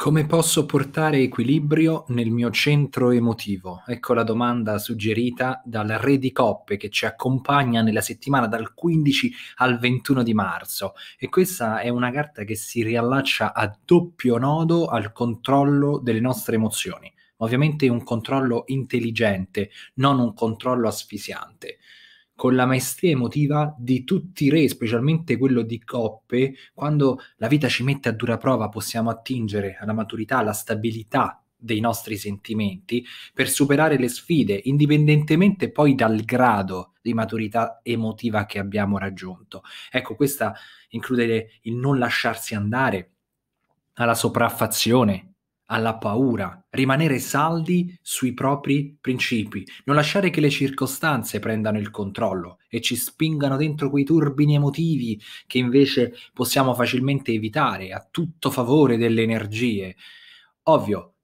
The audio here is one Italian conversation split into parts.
Come posso portare equilibrio nel mio centro emotivo? Ecco la domanda suggerita dal Re di Coppe che ci accompagna nella settimana dal 15 al 21 di marzo e questa è una carta che si riallaccia a doppio nodo al controllo delle nostre emozioni. Ovviamente un controllo intelligente, non un controllo asfissiante con la maestria emotiva di tutti i re, specialmente quello di coppe, quando la vita ci mette a dura prova possiamo attingere alla maturità, alla stabilità dei nostri sentimenti per superare le sfide, indipendentemente poi dal grado di maturità emotiva che abbiamo raggiunto. Ecco, questa include il non lasciarsi andare alla sopraffazione, alla paura, rimanere saldi sui propri principi, non lasciare che le circostanze prendano il controllo e ci spingano dentro quei turbini emotivi che invece possiamo facilmente evitare a tutto favore delle energie. Ovvio,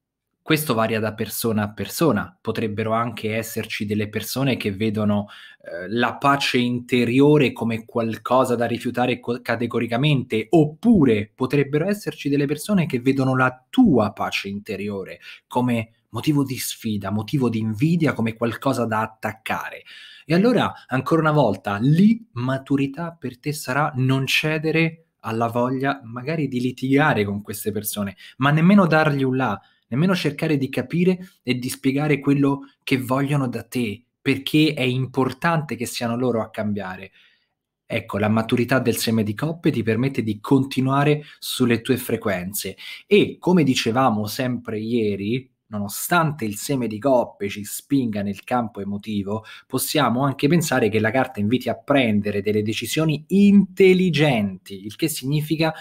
questo varia da persona a persona, potrebbero anche esserci delle persone che vedono eh, la pace interiore come qualcosa da rifiutare co- categoricamente, oppure potrebbero esserci delle persone che vedono la tua pace interiore come motivo di sfida, motivo di invidia, come qualcosa da attaccare. E allora, ancora una volta, lì maturità per te sarà non cedere alla voglia magari di litigare con queste persone, ma nemmeno dargli un là, nemmeno cercare di capire e di spiegare quello che vogliono da te, perché è importante che siano loro a cambiare. Ecco, la maturità del seme di coppe ti permette di continuare sulle tue frequenze e, come dicevamo sempre ieri, nonostante il seme di coppe ci spinga nel campo emotivo, possiamo anche pensare che la carta inviti a prendere delle decisioni intelligenti, il che significa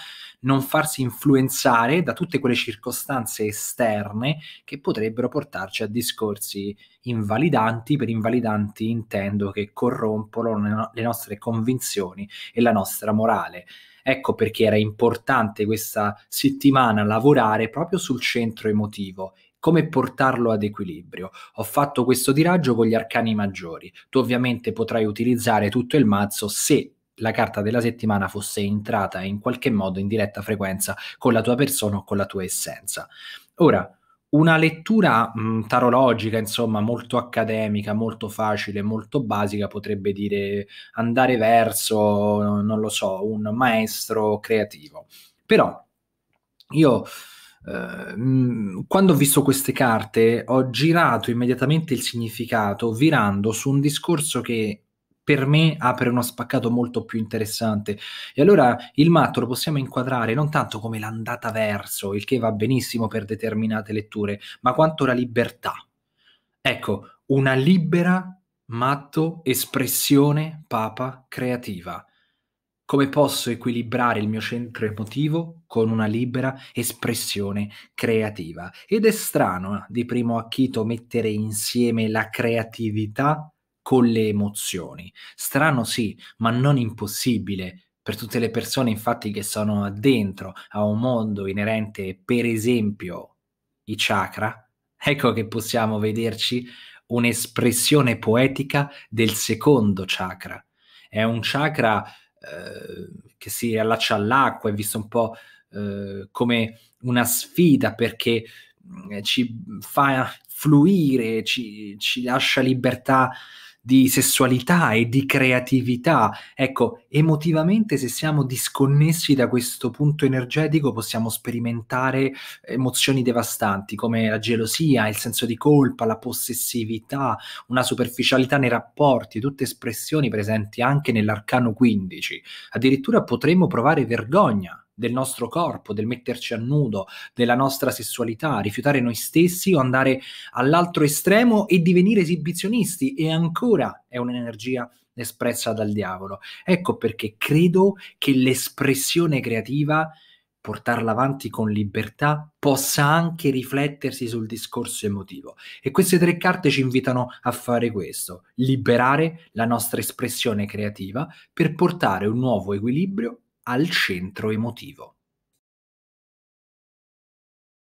non farsi influenzare da tutte quelle circostanze esterne che potrebbero portarci a discorsi invalidanti. Per invalidanti intendo che corrompono le nostre convinzioni e la nostra morale. Ecco perché era importante questa settimana lavorare proprio sul centro emotivo come portarlo ad equilibrio. Ho fatto questo tiraggio con gli arcani maggiori. Tu ovviamente potrai utilizzare tutto il mazzo se la carta della settimana fosse entrata in qualche modo in diretta frequenza con la tua persona o con la tua essenza. Ora, una lettura mh, mm, tarologica, insomma, molto accademica, molto facile, molto basica, potrebbe dire andare verso, non lo so, un maestro creativo. Però io eh, quando ho visto queste carte ho girato immediatamente il significato virando su un discorso che per me apre uno spaccato molto più interessante e allora il matto lo possiamo inquadrare non tanto come l'andata verso, il che va benissimo per determinate letture, ma quanto la libertà. Ecco, una libera matto espressione papa creativa come posso equilibrare il mio centro emotivo con una libera espressione creativa? Ed è strano eh, di primo acchito mettere insieme la creatività con le emozioni. Strano sì, ma non impossibile per tutte le persone infatti che sono dentro a un mondo inerente, per esempio, i chakra, ecco che possiamo vederci un'espressione poetica del secondo chakra. È un chakra eh, che si riallaccia all'acqua, è visto un po' eh, come una sfida perché mm, ci fa fluire, ci, ci lascia libertà di sessualità e di creatività. Ecco, emotivamente se siamo disconnessi da questo punto energetico possiamo sperimentare emozioni devastanti come la gelosia, il senso di colpa, la possessività, una superficialità nei rapporti, tutte espressioni presenti anche nell'arcano 15. Addirittura potremmo provare vergogna del nostro corpo, del metterci a nudo, della nostra sessualità, rifiutare noi stessi o andare all'altro estremo e divenire esibizionisti e ancora è un'energia espressa dal diavolo. Ecco perché credo che l'espressione creativa portarla avanti con libertà possa anche riflettersi sul discorso emotivo. E queste tre carte ci invitano a fare questo, liberare la nostra espressione creativa per portare un nuovo equilibrio al centro emotivo.